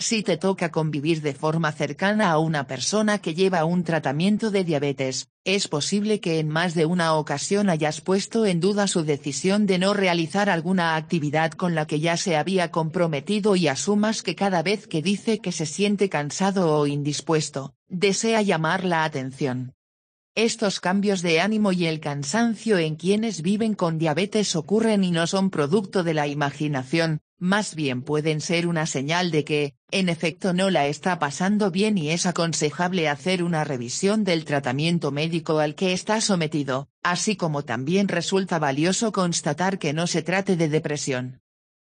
Si te toca convivir de forma cercana a una persona que lleva un tratamiento de diabetes, es posible que en más de una ocasión hayas puesto en duda su decisión de no realizar alguna actividad con la que ya se había comprometido y asumas que cada vez que dice que se siente cansado o indispuesto, desea llamar la atención. Estos cambios de ánimo y el cansancio en quienes viven con diabetes ocurren y no son producto de la imaginación, más bien pueden ser una señal de que, en efecto, no la está pasando bien y es aconsejable hacer una revisión del tratamiento médico al que está sometido, así como también resulta valioso constatar que no se trate de depresión.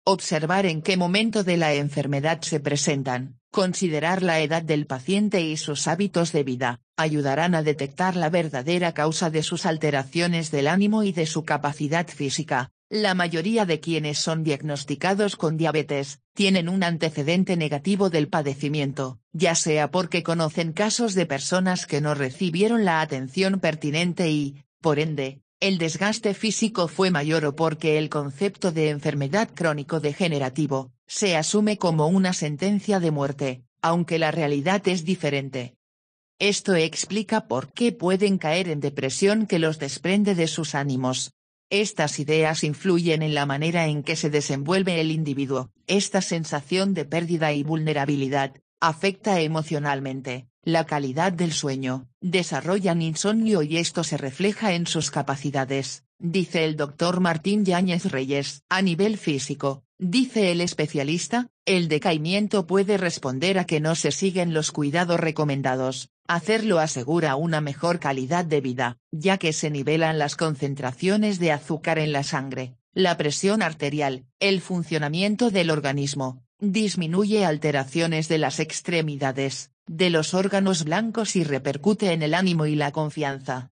Observar en qué momento de la enfermedad se presentan, considerar la edad del paciente y sus hábitos de vida, ayudarán a detectar la verdadera causa de sus alteraciones del ánimo y de su capacidad física, la mayoría de quienes son diagnosticados con diabetes, tienen un antecedente negativo del padecimiento, ya sea porque conocen casos de personas que no recibieron la atención pertinente y, por ende, el desgaste físico fue mayor o porque el concepto de enfermedad crónico-degenerativo, se asume como una sentencia de muerte, aunque la realidad es diferente. Esto explica por qué pueden caer en depresión que los desprende de sus ánimos, estas ideas influyen en la manera en que se desenvuelve el individuo, esta sensación de pérdida y vulnerabilidad, afecta emocionalmente, la calidad del sueño, desarrollan insomnio y esto se refleja en sus capacidades, dice el doctor Martín Yáñez Reyes. A nivel físico, Dice el especialista, el decaimiento puede responder a que no se siguen los cuidados recomendados, hacerlo asegura una mejor calidad de vida, ya que se nivelan las concentraciones de azúcar en la sangre, la presión arterial, el funcionamiento del organismo, disminuye alteraciones de las extremidades, de los órganos blancos y repercute en el ánimo y la confianza.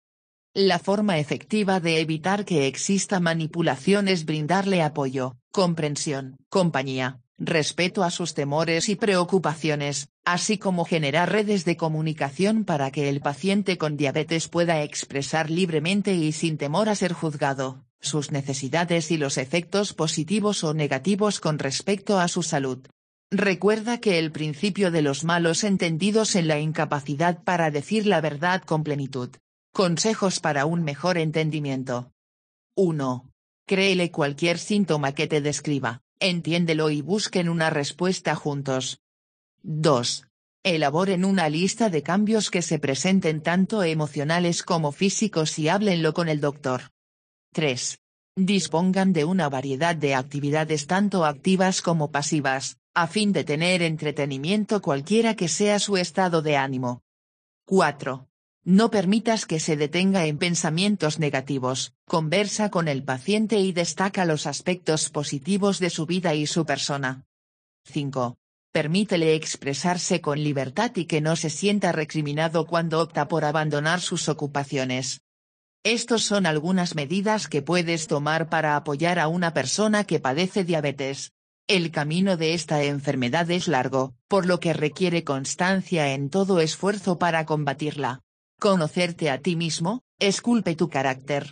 La forma efectiva de evitar que exista manipulación es brindarle apoyo, comprensión, compañía, respeto a sus temores y preocupaciones, así como generar redes de comunicación para que el paciente con diabetes pueda expresar libremente y sin temor a ser juzgado, sus necesidades y los efectos positivos o negativos con respecto a su salud. Recuerda que el principio de los malos entendidos en la incapacidad para decir la verdad con plenitud, Consejos para un mejor entendimiento. 1. Créele cualquier síntoma que te describa, entiéndelo y busquen una respuesta juntos. 2. Elaboren una lista de cambios que se presenten tanto emocionales como físicos y háblenlo con el doctor. 3. Dispongan de una variedad de actividades tanto activas como pasivas, a fin de tener entretenimiento cualquiera que sea su estado de ánimo. 4. No permitas que se detenga en pensamientos negativos, conversa con el paciente y destaca los aspectos positivos de su vida y su persona. 5. Permítele expresarse con libertad y que no se sienta recriminado cuando opta por abandonar sus ocupaciones. Estos son algunas medidas que puedes tomar para apoyar a una persona que padece diabetes. El camino de esta enfermedad es largo, por lo que requiere constancia en todo esfuerzo para combatirla. Conocerte a ti mismo, esculpe tu carácter.